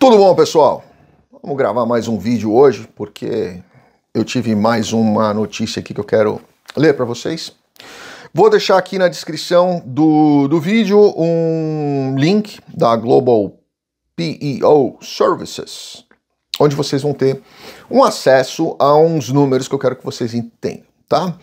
Tudo bom, pessoal? Vamos gravar mais um vídeo hoje, porque eu tive mais uma notícia aqui que eu quero ler para vocês. Vou deixar aqui na descrição do, do vídeo um link da Global PEO Services, onde vocês vão ter um acesso a uns números que eu quero que vocês entendam, tá?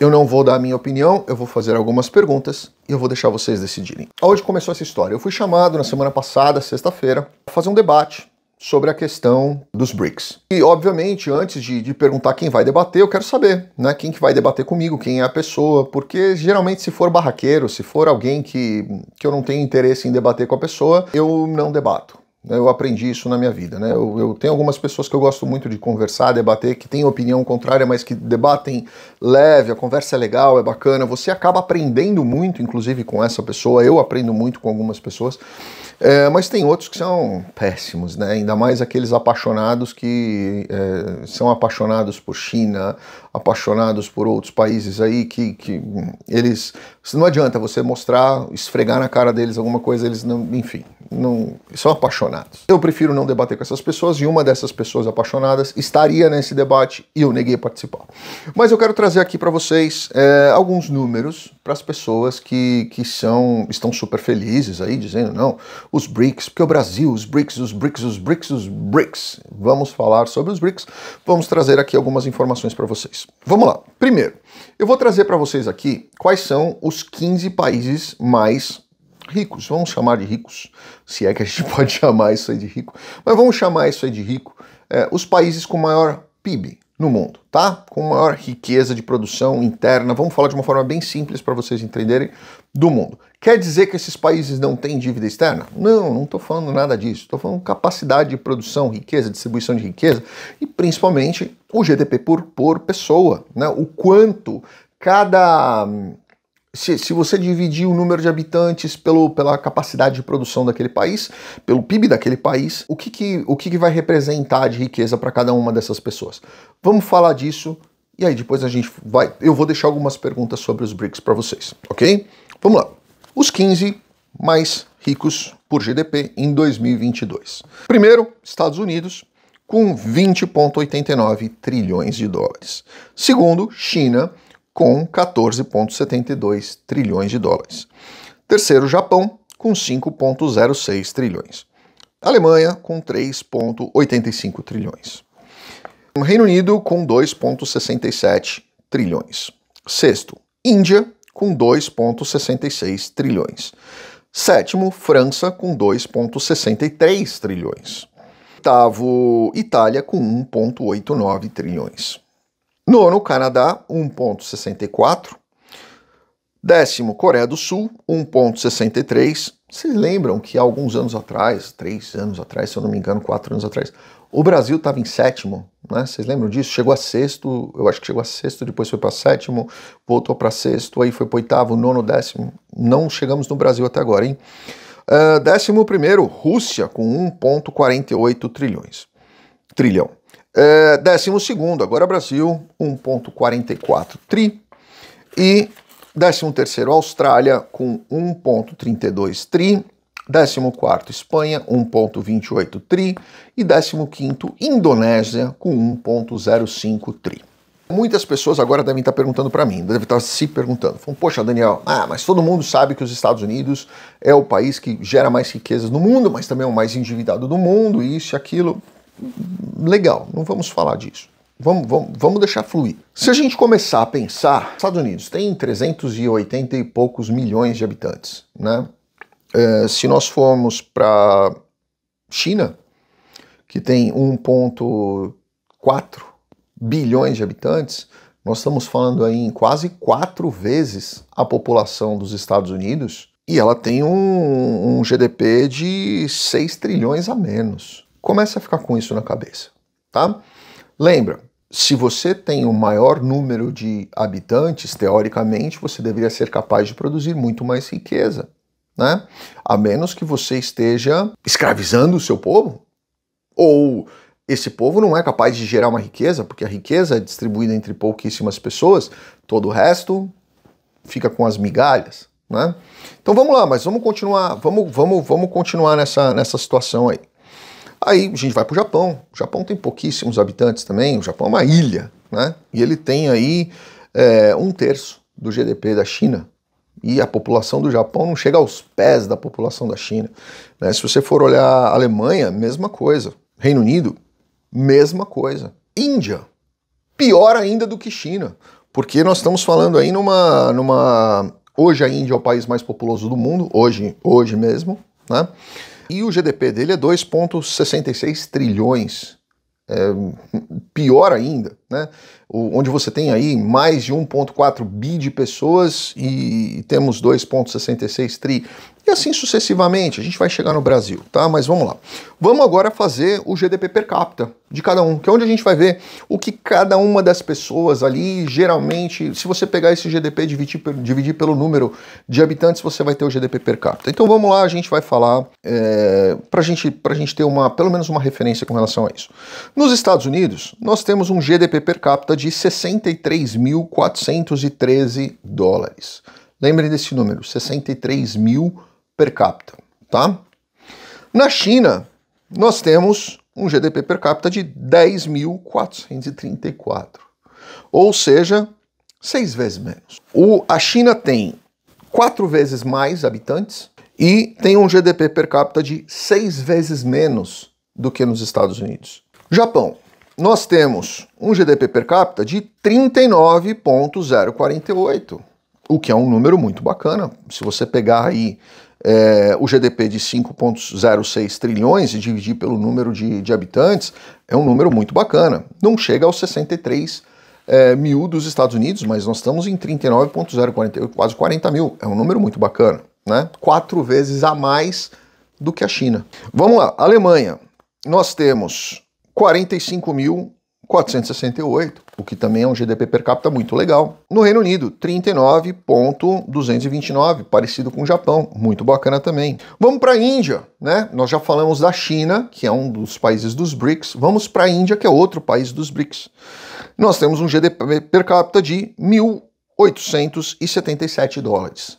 Eu não vou dar a minha opinião, eu vou fazer algumas perguntas e eu vou deixar vocês decidirem. Hoje começou essa história? Eu fui chamado na semana passada, sexta-feira, para fazer um debate sobre a questão dos BRICS. E, obviamente, antes de, de, perguntar quem vai debater, eu quero saber, né, quem que vai debater comigo, quem é a pessoa, porque geralmente se for barraqueiro, se for alguém que, que eu não tenho interesse em debater com a pessoa, eu não debato. Né, eu aprendi isso na minha vida, né? Eu, eu, tenho algumas pessoas que eu gosto muito de conversar, debater, que têm opinião contrária, mas que debatem leve, a conversa é legal, é bacana. Você acaba aprendendo muito, inclusive, com essa pessoa. Eu aprendo muito com algumas pessoas. É, mas tem outros que são péssimos, né? ainda mais aqueles apaixonados que é, são apaixonados por China, apaixonados por outros países aí, que, que hum, eles. Não adianta você mostrar, esfregar na cara deles alguma coisa, eles não. Enfim, não, são apaixonados. Eu prefiro não debater com essas pessoas e uma dessas pessoas apaixonadas estaria nesse debate e eu neguei participar. Mas eu quero trazer aqui para vocês é, alguns números para as pessoas que, que são, estão super felizes aí, dizendo, não, os BRICS, porque o Brasil, os BRICS, os BRICS, os BRICS, os BRICS. Vamos falar sobre os BRICS, vamos trazer aqui algumas informações para vocês. Vamos lá. Primeiro, eu vou trazer para vocês aqui quais são os 15 países mais ricos, vamos chamar de ricos, se é que a gente pode chamar isso aí de rico, mas vamos chamar isso aí de rico, é, os países com maior PIB, no mundo, tá? Com maior riqueza de produção interna, vamos falar de uma forma bem simples para vocês entenderem, do mundo. Quer dizer que esses países não têm dívida externa? Não, não estou falando nada disso. Estou falando capacidade de produção, riqueza, distribuição de riqueza e principalmente o GDP por, por pessoa, né? O quanto cada hum, se, se você dividir o número de habitantes pelo, pela capacidade de produção daquele país, pelo PIB daquele país, o que, que, o que, que vai representar de riqueza para cada uma dessas pessoas? Vamos falar disso e aí depois a gente vai. Eu vou deixar algumas perguntas sobre os BRICS para vocês, ok? Vamos lá. Os 15 mais ricos por GDP em 2022. Primeiro, Estados Unidos, com 20,89 trilhões de dólares. Segundo, China, com 14,72 trilhões de dólares. Terceiro, Japão, com 5,06 trilhões. Alemanha, com 3,85 trilhões. Reino Unido, com 2,67 trilhões. Sexto, Índia, com 2,66 trilhões. Sétimo, França, com 2,63 trilhões. Oitavo, Itália, com 1,89 trilhões. Nono, Canadá, 1,64. Décimo, Coreia do Sul, 1,63. Vocês lembram que alguns anos atrás, três anos atrás, se eu não me engano, quatro anos atrás, o Brasil estava em sétimo, né? Vocês lembram disso? Chegou a sexto, eu acho que chegou a sexto, depois foi para sétimo, voltou para sexto, aí foi para oitavo, nono, décimo. Não chegamos no Brasil até agora, hein? Uh, décimo primeiro, Rússia, com 1,48 trilhões. Trilhão. É, décimo segundo, agora Brasil, 1,44 tri. E décimo terceiro, Austrália, com 1,32 tri. Décimo quarto, Espanha, 1,28 tri. E décimo quinto, Indonésia, com 1,05 tri. Muitas pessoas agora devem estar perguntando para mim, devem estar se perguntando. Falam, Poxa, Daniel, ah, mas todo mundo sabe que os Estados Unidos é o país que gera mais riquezas no mundo, mas também é o mais endividado do mundo, isso e aquilo legal, não vamos falar disso. Vamos, vamos, vamos deixar fluir. Se a gente começar a pensar, Estados Unidos tem 380 e poucos milhões de habitantes, né? É, se nós formos para China, que tem 1,4 bilhões de habitantes, nós estamos falando aí em quase quatro vezes a população dos Estados Unidos e ela tem um, um GDP de 6 trilhões a menos. Começa a ficar com isso na cabeça, tá? Lembra, se você tem o maior número de habitantes, teoricamente, você deveria ser capaz de produzir muito mais riqueza, né? A menos que você esteja escravizando o seu povo ou esse povo não é capaz de gerar uma riqueza, porque a riqueza é distribuída entre pouquíssimas pessoas, todo o resto fica com as migalhas, né? Então vamos lá, mas vamos continuar, vamos, vamos, vamos continuar nessa, nessa situação aí. Aí a gente vai para o Japão. O Japão tem pouquíssimos habitantes também. O Japão é uma ilha, né? E ele tem aí é, um terço do GDP da China. E a população do Japão não chega aos pés da população da China. Né? Se você for olhar a Alemanha, mesma coisa. Reino Unido, mesma coisa. Índia, pior ainda do que China. Porque nós estamos falando aí numa. numa... Hoje a Índia é o país mais populoso do mundo, hoje, hoje mesmo, né? E o GDP dele é 2,66 trilhões. É, pior ainda, né? O, onde você tem aí mais de 1,4 bi de pessoas e temos 2,66 tri. E assim sucessivamente, a gente vai chegar no Brasil, tá? Mas vamos lá. Vamos agora fazer o GDP per capita de cada um, que é onde a gente vai ver o que cada uma das pessoas ali, geralmente, se você pegar esse GDP e dividir, dividir, pelo número de habitantes, você vai ter o GDP per capita. Então vamos lá, a gente vai falar é, para gente, a gente ter uma, pelo menos uma referência com relação a isso. Nos Estados Unidos, nós temos um GDP per capita de 63.413 dólares. Lembrem desse número, 63 mil per capita, tá? Na China, nós temos um GDP per capita de 10.434, ou seja, seis vezes menos. O, a China tem quatro vezes mais habitantes e tem um GDP per capita de seis vezes menos do que nos Estados Unidos. Japão, nós temos um GDP per capita de 39,048, o que é um número muito bacana. Se você pegar aí é, o GDP de 5,06 trilhões e dividir pelo número de, de, habitantes, é um número muito bacana. Não chega aos 63 é, mil dos Estados Unidos, mas nós estamos em 39,048, quase 40 mil. É um número muito bacana, né? Quatro vezes a mais do que a China. Vamos lá, Alemanha. Nós temos 45.468, o que também é um GDP per capita muito legal. No Reino Unido, 39.229, parecido com o Japão, muito bacana também. Vamos para a Índia, né? Nós já falamos da China, que é um dos países dos BRICS. Vamos para a Índia, que é outro país dos BRICS. Nós temos um GDP per capita de 1.877 dólares.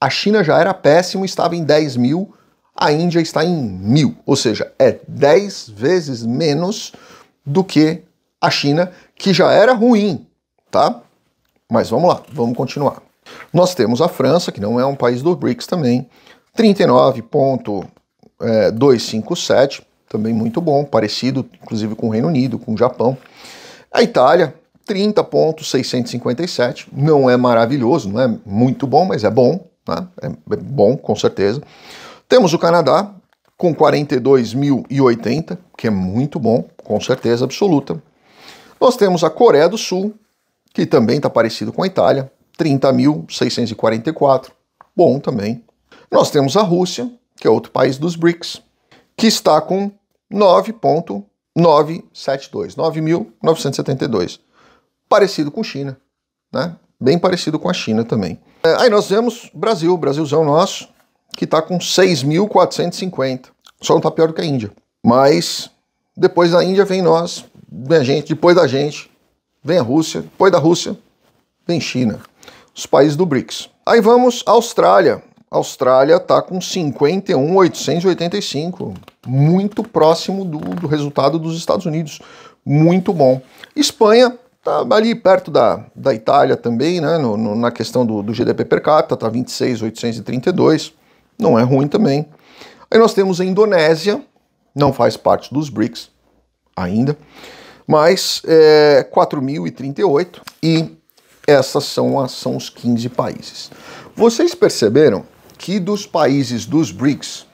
A China já era péssimo, estava em 10 mil a Índia está em mil, ou seja, é 10 vezes menos do que a China, que já era ruim, tá? Mas vamos lá, vamos continuar. Nós temos a França, que não é um país do BRICS também, 39,257, é, também muito bom, parecido inclusive com o Reino Unido, com o Japão. A Itália, 30,657, não é maravilhoso, não é muito bom, mas é bom, né? é bom com certeza. Temos o Canadá com 42.080, que é muito bom, com certeza absoluta. Nós temos a Coreia do Sul, que também está parecido com a Itália, 30.644, bom também. Nós temos a Rússia, que é outro país dos BRICS, que está com 9.972, 9.972, parecido com China, né? Bem parecido com a China também. É, aí nós vemos Brasil, Brasilzão nosso, que está com 6.450. Só não está pior do que a Índia. Mas depois da Índia vem nós, vem a gente, depois da gente, vem a Rússia, depois da Rússia, vem China. Os países do BRICS. Aí vamos à Austrália. A Austrália está com 51,885, muito próximo do, do resultado dos Estados Unidos. Muito bom. Espanha está ali perto da, da Itália também, né? No, no, na questão do, do GDP per capita, está 26,832 não é ruim também. Aí nós temos a Indonésia, não faz parte dos BRICS ainda, mas é 4.038 e essas são, são os 15 países. Vocês perceberam que dos países dos BRICS,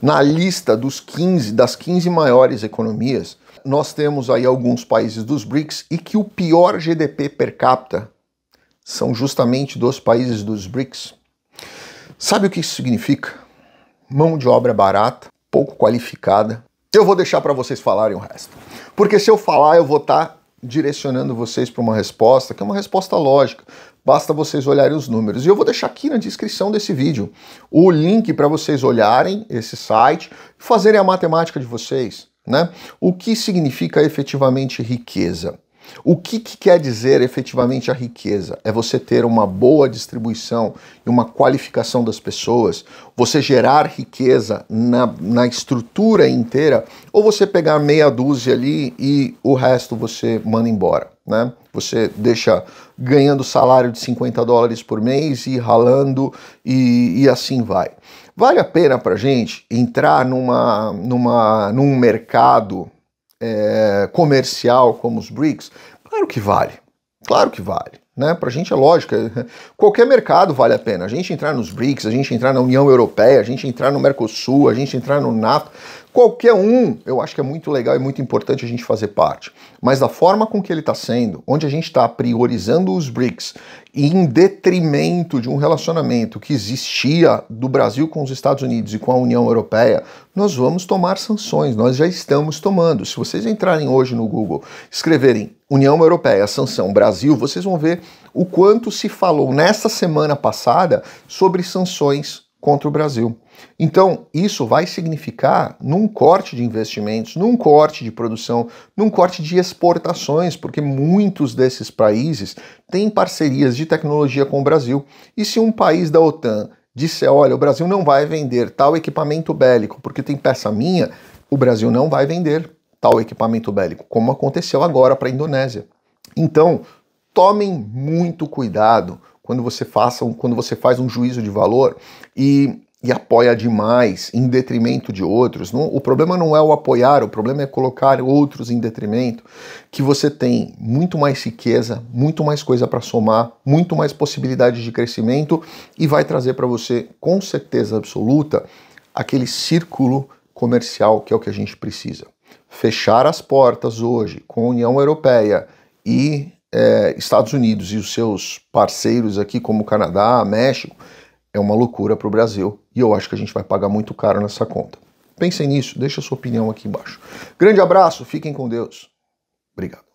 na lista dos 15, das 15 maiores economias, nós temos aí alguns países dos BRICS e que o pior GDP per capita são justamente dos países dos BRICS. Sabe o que isso significa? Mão de obra barata, pouco qualificada. Eu vou deixar para vocês falarem o resto. Porque se eu falar, eu vou estar tá direcionando vocês para uma resposta, que é uma resposta lógica. Basta vocês olharem os números. E eu vou deixar aqui na descrição desse vídeo o link para vocês olharem esse site fazerem a matemática de vocês. Né? O que significa efetivamente riqueza? O que, que, quer dizer efetivamente a riqueza? É você ter uma boa distribuição e uma qualificação das pessoas, você gerar riqueza na, na estrutura inteira, ou você pegar meia dúzia ali e o resto você manda embora, né? Você deixa ganhando salário de 50 dólares por mês e ralando e, e assim vai. Vale a pena para gente entrar numa, numa, num mercado é, comercial como os BRICS? Claro que vale, claro que vale. Né? Para a gente é lógico, é, qualquer mercado vale a pena. A gente entrar nos BRICS, a gente entrar na União Europeia, a gente entrar no Mercosul, a gente entrar no NATO, Qualquer um, eu acho que é muito legal e muito importante a gente fazer parte. Mas da forma com que ele está sendo, onde a gente está priorizando os BRICS em detrimento de um relacionamento que existia do Brasil com os Estados Unidos e com a União Europeia, nós vamos tomar sanções, nós já estamos tomando. Se vocês entrarem hoje no Google, escreverem União Europeia, sanção Brasil, vocês vão ver o quanto se falou nesta semana passada sobre sanções contra o Brasil. Então, isso vai significar num corte de investimentos, num corte de produção, num corte de exportações, porque muitos desses países têm parcerias de tecnologia com o Brasil. E se um país da OTAN disser, olha, o Brasil não vai vender tal equipamento bélico porque tem peça minha, o Brasil não vai vender tal equipamento bélico, como aconteceu agora para a Indonésia. Então, tomem muito cuidado quando você, faça um, quando você faz um juízo de valor e, e apoia demais em detrimento de outros. Não, o problema não é o apoiar, o problema é colocar outros em detrimento, que você tem muito mais riqueza, muito mais coisa para somar, muito mais possibilidades de crescimento e vai trazer para você, com certeza absoluta, aquele círculo comercial que é o que a gente precisa. Fechar as portas hoje com a União Europeia e é, Estados Unidos e os seus parceiros aqui, como Canadá, México, é uma loucura para o Brasil e eu acho que a gente vai pagar muito caro nessa conta. Pensem nisso, deixa a sua opinião aqui embaixo. Grande abraço, fiquem com Deus. Obrigado.